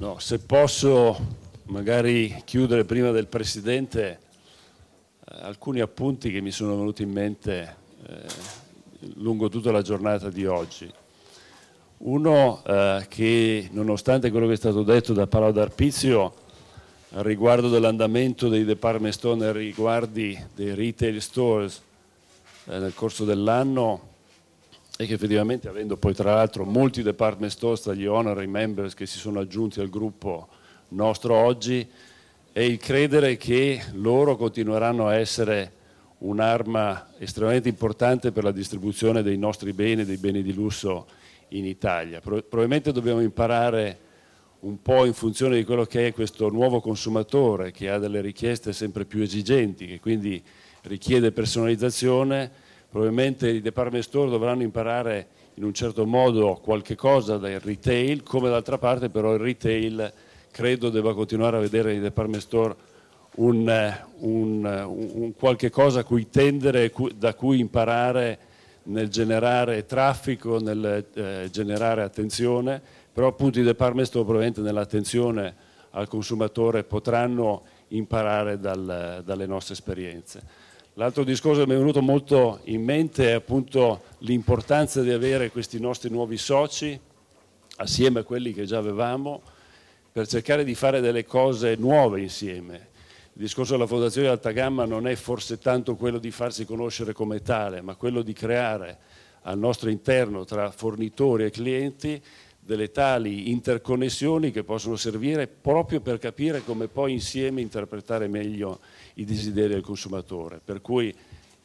No, se posso magari chiudere prima del Presidente eh, alcuni appunti che mi sono venuti in mente eh, lungo tutta la giornata di oggi. Uno eh, che nonostante quello che è stato detto da Paolo D'Arpizio riguardo dell'andamento dei department store nei riguardi dei retail stores eh, nel corso dell'anno e che effettivamente avendo poi tra l'altro molti department stores tra gli honorary members che si sono aggiunti al gruppo nostro oggi è il credere che loro continueranno a essere un'arma estremamente importante per la distribuzione dei nostri beni, dei beni di lusso in Italia. probabilmente dobbiamo imparare un po' in funzione di quello che è questo nuovo consumatore che ha delle richieste sempre più esigenti, che quindi richiede personalizzazione probabilmente i department store dovranno imparare in un certo modo qualche cosa dal retail, come d'altra parte però il retail credo debba continuare a vedere nei department store un, un, un qualche cosa a cui tendere, da cui imparare nel generare traffico, nel eh, generare attenzione, però appunto i department store probabilmente nell'attenzione al consumatore potranno imparare dal, dalle nostre esperienze. L'altro discorso che mi è venuto molto in mente è appunto l'importanza di avere questi nostri nuovi soci, assieme a quelli che già avevamo, per cercare di fare delle cose nuove insieme. Il discorso della Fondazione Alta Gamma non è forse tanto quello di farsi conoscere come tale, ma quello di creare al nostro interno tra fornitori e clienti delle tali interconnessioni che possono servire proprio per capire come poi insieme interpretare meglio i desideri del consumatore. Per cui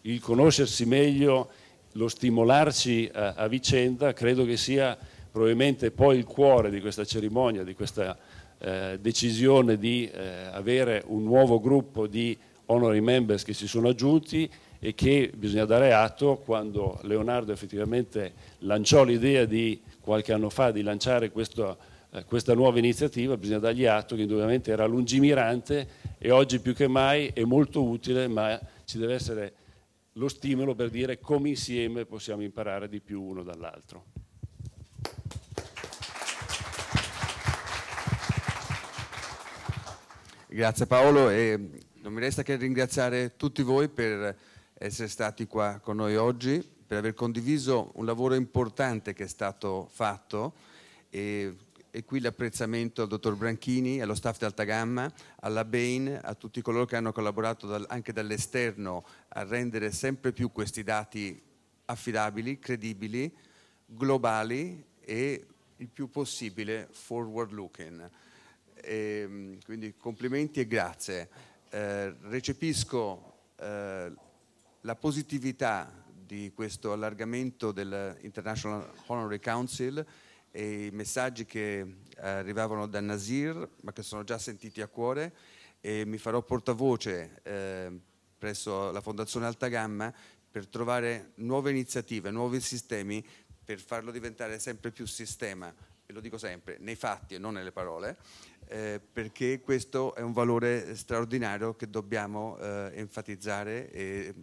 il conoscersi meglio, lo stimolarci a, a vicenda, credo che sia probabilmente poi il cuore di questa cerimonia, di questa eh, decisione di eh, avere un nuovo gruppo di honorary members che si sono aggiunti e che bisogna dare atto quando Leonardo effettivamente lanciò l'idea di qualche anno fa di lanciare questo, eh, questa nuova iniziativa, bisogna dargli atto che indubbiamente era lungimirante e oggi più che mai è molto utile, ma ci deve essere lo stimolo per dire come insieme possiamo imparare di più uno dall'altro. Grazie Paolo e non mi resta che ringraziare tutti voi per essere stati qua con noi oggi per aver condiviso un lavoro importante che è stato fatto e, e qui l'apprezzamento al dottor Branchini, allo staff di Alta Gamma, alla Bain, a tutti coloro che hanno collaborato dal, anche dall'esterno a rendere sempre più questi dati affidabili, credibili, globali e il più possibile forward looking. E, ehm, quindi complimenti e grazie. Eh, recepisco eh, la positività di questo allargamento dell'International Honorary Council e i messaggi che eh, arrivavano da Nasir, ma che sono già sentiti a cuore, e mi farò portavoce eh, presso la Fondazione Alta Gamma per trovare nuove iniziative, nuovi sistemi per farlo diventare sempre più sistema, e lo dico sempre, nei fatti e non nelle parole, eh, perché questo è un valore straordinario che dobbiamo eh, enfatizzare e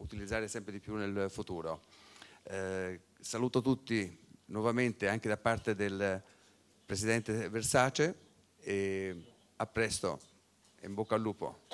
utilizzare sempre di più nel futuro. Eh, saluto tutti nuovamente anche da parte del Presidente Versace e a presto, in bocca al lupo.